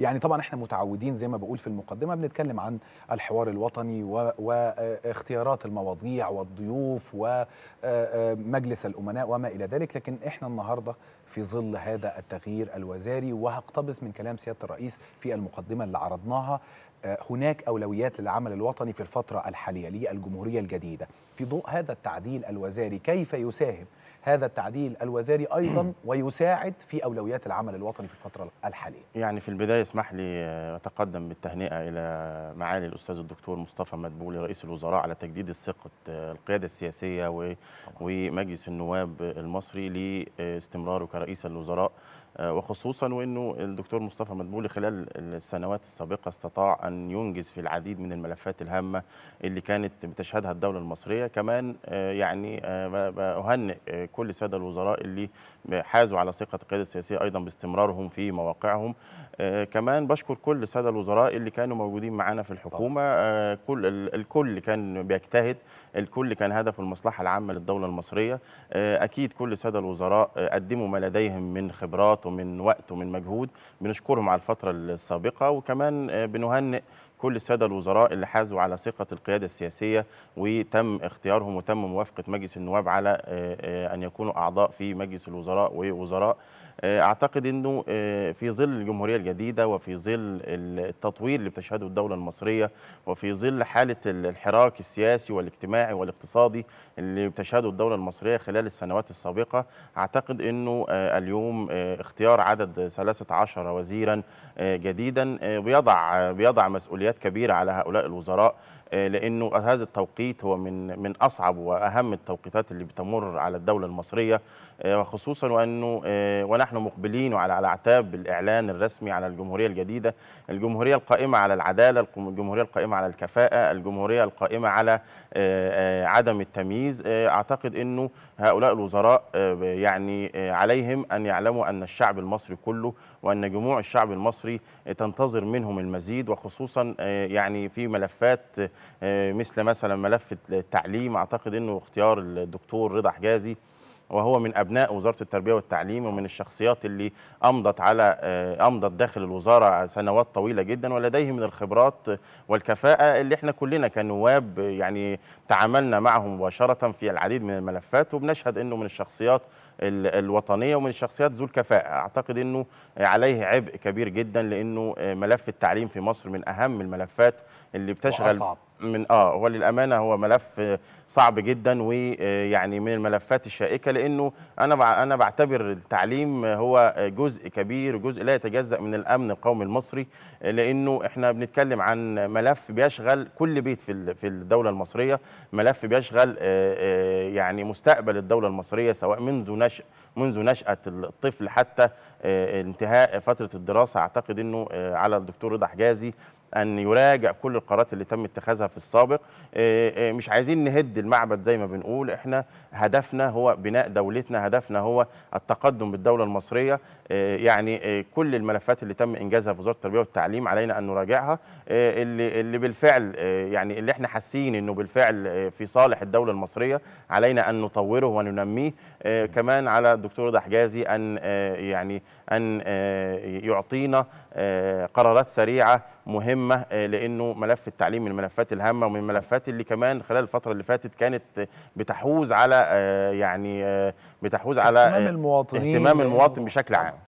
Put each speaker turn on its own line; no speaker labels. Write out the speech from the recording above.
يعني طبعا احنا متعودين زي ما بقول في المقدمه بنتكلم عن الحوار الوطني واختيارات المواضيع والضيوف ومجلس آه، آه، الامناء وما الى ذلك لكن احنا النهارده في ظل هذا التغيير الوزاري وهقتبس من كلام سياده الرئيس في المقدمه اللي عرضناها آه، هناك أولويات للعمل الوطني في الفترة الحالية للجمهورية الجديدة في ضوء هذا التعديل الوزاري كيف يساهم هذا التعديل الوزاري أيضا ويساعد في أولويات العمل الوطني في الفترة الحالية
يعني في البداية اسمح لي آه، أتقدم بالتهنئة إلى معالي الأستاذ الدكتور مصطفى مدبولي رئيس الوزراء على تجديد الثقه آه، القيادة السياسية ومجلس النواب المصري لاستمراره رئيس الوزراء آه، وخصوصا وانه الدكتور مصطفى مدبولي خلال السنوات السابقه استطاع ان ينجز في العديد من الملفات الهامه اللي كانت بتشهدها الدوله المصريه كمان آه، يعني آه، اهنئ كل الساده الوزراء اللي حازوا على ثقه القياده السياسيه ايضا باستمرارهم في مواقعهم كمان بشكر كل الساده الوزراء اللي كانوا موجودين معنا في الحكومه كل الكل كان بيجتهد الكل كان هدفه المصلحه العامه للدوله المصريه اكيد كل الساده الوزراء قدموا ما لديهم من خبرات ومن وقت ومن مجهود بنشكرهم على الفترة السابقة وكمان بنهنئ كل الساده الوزراء اللي حازوا على ثقه القياده السياسيه وتم اختيارهم وتم موافقه مجلس النواب على آه، آه، ان يكونوا اعضاء في مجلس الوزراء ووزراء آه، اعتقد انه في ظل الجمهوريه الجديده وفي ظل التطوير اللي بتشهده الدوله المصريه وفي ظل حاله الحراك السياسي والاجتماعي والاقتصادي اللي بتشهده الدوله المصريه خلال السنوات السابقه اعتقد انه اليوم اختيار عدد 13 وزيرا جديدا بيضع بيضع مسؤوليات مسؤوليات كبيرة على هؤلاء الوزراء آه، لأنه هذا التوقيت هو من من أصعب وأهم التوقيتات اللي بتمر على الدولة المصرية آه، خصوصا وأنه آه، ونحن مقبلين على على اعتاب الإعلان الرسمي على الجمهورية الجديدة الجمهورية القائمة على العدالة الجمهورية القائمة على الكفاءة الجمهورية القائمة على عدم التمييز أعتقد أنه هؤلاء الوزراء يعني عليهم أن يعلموا أن الشعب المصري كله وأن جموع الشعب المصري تنتظر منهم المزيد وخصوصا آه، يعني في ملفات آه، مثل مثلا ملف التعليم اعتقد انه اختيار الدكتور رضا حجازي وهو من ابناء وزاره التربيه والتعليم ومن الشخصيات اللي امضت على آه، امضت داخل الوزاره سنوات طويله جدا ولديه من الخبرات والكفاءه اللي احنا كلنا كنواب يعني تعاملنا معه مباشره في العديد من الملفات وبنشهد انه من الشخصيات الوطنيه ومن الشخصيات ذو الكفاءه اعتقد انه عليه عبء كبير جدا لانه آه، ملف التعليم في مصر من اهم الملفات اللي بتشغل وأصعب. من اه وللامانه هو ملف صعب جدا ويعني من الملفات الشائكه لانه انا انا بعتبر التعليم هو جزء كبير جزء لا يتجزا من الامن القومي المصري لانه احنا بنتكلم عن ملف بيشغل كل بيت في في الدوله المصريه ملف بيشغل آه، آه، يعني مستقبل الدوله المصريه سواء منذ نشأ منذ نشأة الطفل حتى آه، انتهاء فترة الدراسة أعتقد أنه على الدكتور رضا حجازي ان يراجع كل القرارات اللي تم اتخاذها في السابق آه، آه، مش عايزين نهد المعبد زي ما بنقول احنا هدفنا هو بناء دولتنا هدفنا هو التقدم بالدوله المصريه آه، يعني كل الملفات اللي تم انجازها في وزاره التربيه والتعليم علينا ان نراجعها اللي اللي بالفعل يعني اللي احنا حاسين انه بالفعل في صالح الدوله المصريه علينا ان نطوره وننميه كمان على الدكتور رضا حجازي ان يعني ان يعطينا قرارات سريعه مهمه مهمه آه، لانه ملف التعليم من الملفات الهامه ومن الملفات اللي كمان خلال الفتره اللي فاتت كانت بتحوز على آه، يعني آه، بتحوز على اهتمام المواطنين اهتمام المواطن بشكل عام